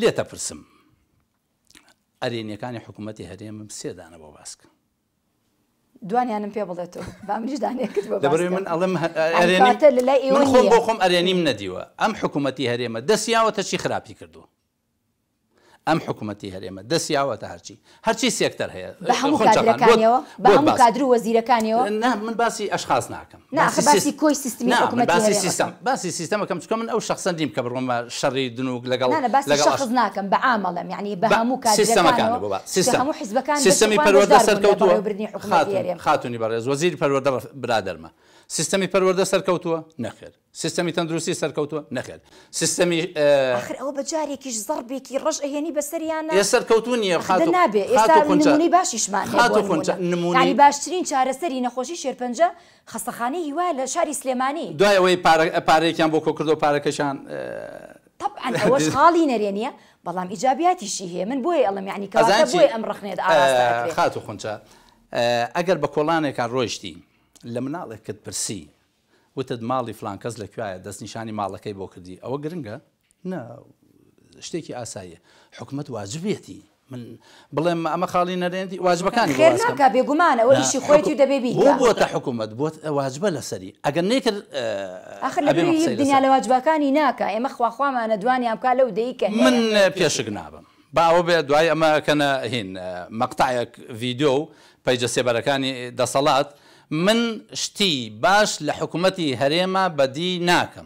لێتە پرسم ئەرێنیەکانی حکوومەتتی هەرێمم سێدانە بۆ باسکە دوانیانم پێ بڵێتەوە بامریشدانێکبڕێ من ئەڵم خۆم بۆ ارینیم ئەرێنیم ام حکومتی هریم هەرێمە و تشی خرابی کردو ام حكومتي هريمه دسيا وتهرشي هرشي سيكتر هي بهم كادر كانيو بهم كادر وزير كانيو نعم من باسي اشخاص ناكم نعم باسي كوي سيستم حكومتي باسي سيستم باسي سيستم كم تكون من او شخص ديم كبر ما شر دنوك لا لا باسي شخص ناكم بعامل يعني بهم كادر كانيو سيستم كان بابا سيستم هم حزب كان سيستم يبرود سر كوتو خاتوني برز وزير يبرود برادر ما سيستم يبرود سر كوتو نخير سیستمی تەندروستی سەرکەوتوە نەکرد سیستمی ئەو بەجارێکیش زەربێکی ڕژ هێنی بەسەریانە سەرکەوتون نیە نابێ ئێستانی باشیشمان نمونی باشترین چارەسەری نەخۆشی شێرپەنجە خەستەخانەی هیوا لە شاری سلێمانی دوایەوەی پارێکیان بۆ کۆکردۆ پارەکەشان طبعا ئەوەش خاڵی نەرێنیە بەڵام ئیجابیاتیشی هەیە من بۆی ئەڵم یعنی کەواتە بۆی ئەم ڕخنێت خات و خونچە ئەگەر بە کۆڵانێکان ڕۆیشتی لە مناڵێکت پرسی وتت ماڵی فلان کەس لە کوایە دەستنیشانی ماڵەکەی بۆ کردی ئەوە گرنگە نە شتێکی ئاساییە حکومت واجبێتی من بڵێم ئەمە خاڵی نەرێنی واجبەکان بێگومانە ئەوشی خۆیتی دەبێبی بۆتە حکوومەت بۆ واجبە لەسەری ئەگەر نێکرد دنیا لە واجبەکانی ناکە ئێمە خواخوامانە دوانی ئەمکا لەو دەیکە من پێشک نابم باوە بێ دوای ئەمەکەنە هین مەقتایەک ڤیددیو و پەیجە سێبەرەکانی دەسەڵات من شتی باش لە حکوومەتی هەرێمە بەدی ناکەم